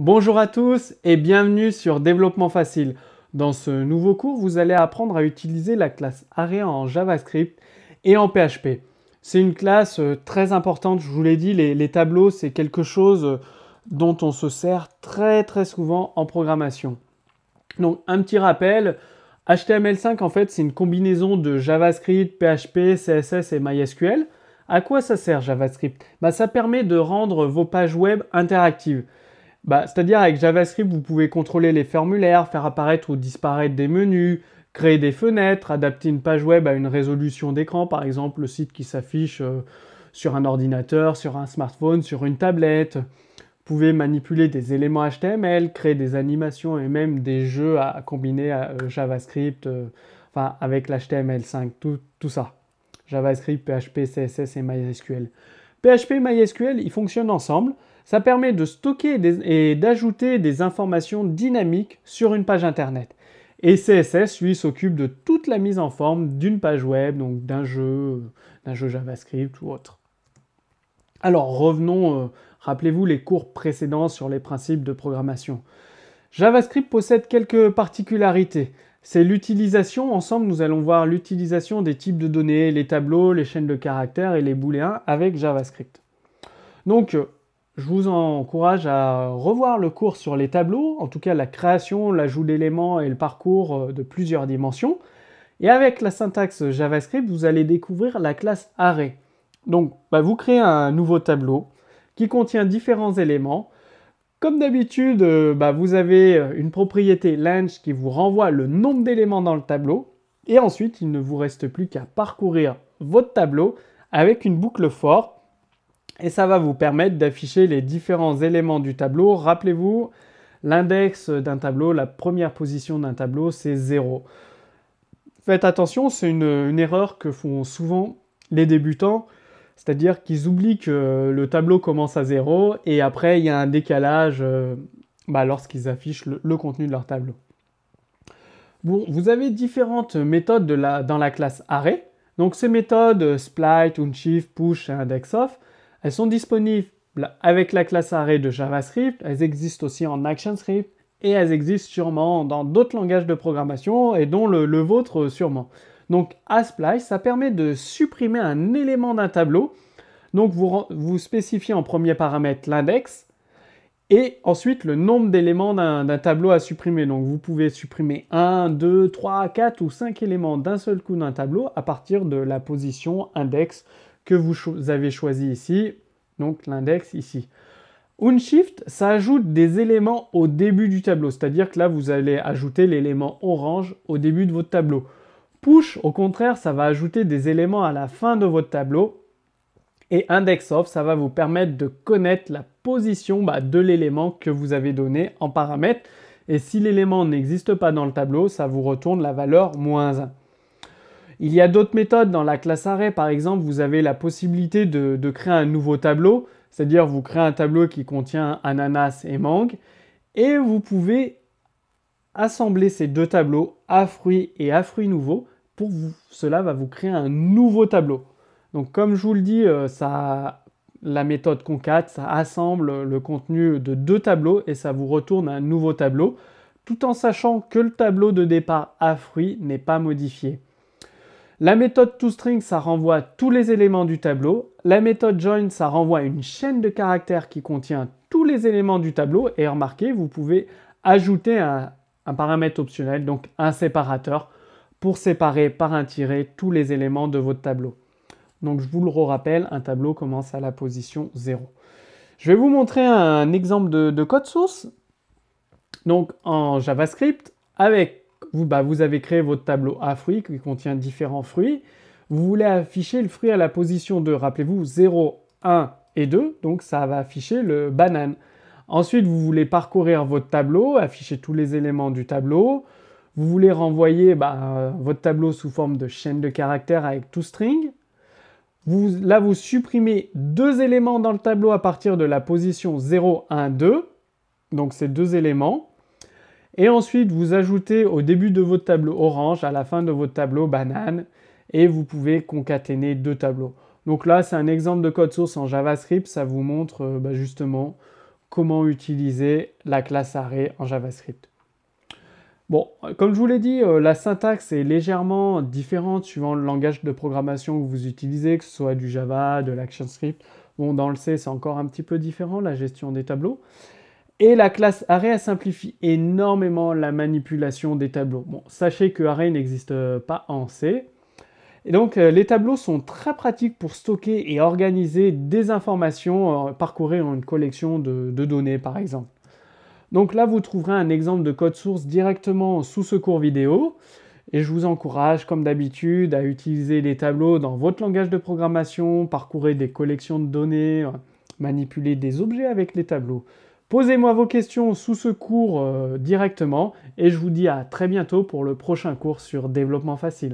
Bonjour à tous et bienvenue sur Développement Facile. Dans ce nouveau cours, vous allez apprendre à utiliser la classe Array en JavaScript et en PHP. C'est une classe euh, très importante, je vous l'ai dit, les, les tableaux, c'est quelque chose euh, dont on se sert très très souvent en programmation. Donc un petit rappel, HTML5 en fait c'est une combinaison de JavaScript, PHP, CSS et MySQL. À quoi ça sert JavaScript bah, Ça permet de rendre vos pages web interactives. Bah, c'est-à-dire avec JavaScript, vous pouvez contrôler les formulaires, faire apparaître ou disparaître des menus, créer des fenêtres, adapter une page web à une résolution d'écran, par exemple le site qui s'affiche euh, sur un ordinateur, sur un smartphone, sur une tablette. Vous pouvez manipuler des éléments HTML, créer des animations et même des jeux à, combiner à euh, JavaScript, euh, enfin avec l'HTML5, tout, tout ça. JavaScript, PHP, CSS et MySQL. PHP et MySQL, ils fonctionnent ensemble. Ça permet de stocker et d'ajouter des informations dynamiques sur une page Internet. Et CSS, lui, s'occupe de toute la mise en forme d'une page web, donc d'un jeu, euh, d'un jeu JavaScript ou autre. Alors revenons, euh, rappelez-vous les cours précédents sur les principes de programmation. JavaScript possède quelques particularités. C'est l'utilisation, ensemble nous allons voir l'utilisation des types de données, les tableaux, les chaînes de caractères et les booléens avec JavaScript. Donc euh, je vous encourage à revoir le cours sur les tableaux, en tout cas la création, l'ajout d'éléments et le parcours euh, de plusieurs dimensions. Et avec la syntaxe JavaScript, vous allez découvrir la classe array. Donc, bah, vous créez un nouveau tableau qui contient différents éléments. Comme d'habitude, euh, bah, vous avez euh, une propriété length qui vous renvoie le nombre d'éléments dans le tableau. Et ensuite, il ne vous reste plus qu'à parcourir votre tableau avec une boucle Forte et ça va vous permettre d'afficher les différents éléments du tableau. Rappelez-vous, l'index d'un tableau, la première position d'un tableau, c'est 0. Faites attention, c'est une, erreur que font souvent les débutants, c'est-à-dire qu'ils oublient que le tableau commence à 0 et après il y a un décalage euh, bah, lorsqu'ils affichent le, contenu de leur tableau. Bon, vous avez différentes méthodes dans la classe array. Donc ces méthodes, split, unshift, push et indexOf, elles sont disponibles avec la classe array de JavaScript, elles existent aussi en ActionScript et elles existent sûrement dans d'autres langages de programmation et dont le, vôtre euh, sûrement. Donc Asplice, ça permet de supprimer un élément d'un tableau. Donc vous, vous spécifiez en premier paramètre l'index et ensuite le nombre d'éléments d'un tableau à supprimer. Donc vous pouvez supprimer 1, 2, 3, 4 ou 5 éléments d'un seul coup d'un tableau à partir de la position index que vous avez choisi ici, donc l'index ici. Unshift, ça ajoute des éléments au début du tableau, c'est-à-dire que là, vous allez ajouter l'élément orange au début de votre tableau. Push, au contraire, ça va ajouter des éléments à la fin de votre tableau. Et index ça va vous permettre de connaître la position bah, de l'élément que vous avez donné en paramètre. Et si l'élément n'existe pas dans le tableau, ça vous retourne la valeur moins 1. Il y a d'autres méthodes. Dans la classe arrêt par exemple, vous avez la possibilité de, créer un nouveau tableau, c'est-à-dire vous créez un tableau qui contient ananas et mangue, et vous pouvez assembler ces deux tableaux à fruits et à fruits nouveaux. Pour vous, cela va vous créer un nouveau tableau. Donc comme je vous le dis, euh, la méthode concat, ça assemble le contenu de deux tableaux et ça vous retourne un nouveau tableau, tout en sachant que le tableau de départ à fruits n'est pas modifié. La méthode toString, ça renvoie tous les éléments du tableau. La méthode join, ça renvoie une chaîne de caractères qui contient tous les éléments du tableau. Et remarquez, vous pouvez ajouter un, paramètre optionnel, donc un séparateur, pour séparer par un tiret tous les éléments de votre tableau. Donc je vous le rappelle, un tableau commence à la position 0. Je vais vous montrer un exemple de code source, donc en JavaScript, avec bah, vous, avez créé votre tableau à qui contient différents fruits. Vous voulez afficher le fruit à la position de, rappelez-vous, 0, 1 et 2, donc ça va afficher le banane. Ensuite, vous voulez parcourir votre tableau, afficher tous les éléments du tableau. Vous voulez renvoyer bah, votre tableau sous forme de chaîne de caractères avec toString. là, vous supprimez deux éléments dans le tableau à partir de la position 0, 1, 2. Donc ces deux éléments. Et ensuite, vous ajoutez au début de votre tableau orange, à la fin de votre tableau banane, et vous pouvez concaténer deux tableaux. Donc là, c'est un exemple de code source en JavaScript. Ça vous montre euh, bah, justement comment utiliser la classe arrêt en JavaScript. Bon, comme je vous l'ai dit, euh, la syntaxe est légèrement différente suivant le langage de programmation que vous utilisez, que ce soit du Java, de l'ActionScript. Bon, dans le C, c'est encore un petit peu différent, la gestion des tableaux. Et la classe array simplifie énormément la manipulation des tableaux. Bon, sachez que array n'existe euh, pas en C. Et donc euh, les tableaux sont très pratiques pour stocker et organiser des informations, euh, parcourir une collection de, de données par exemple. Donc là, vous trouverez un exemple de code source directement sous ce cours vidéo. Et je vous encourage, comme d'habitude, à utiliser les tableaux dans votre langage de programmation, parcourir des collections de données, manipuler des objets avec les tableaux. Posez-moi vos questions sous ce cours euh, directement et je vous dis à très bientôt pour le prochain cours sur développement facile.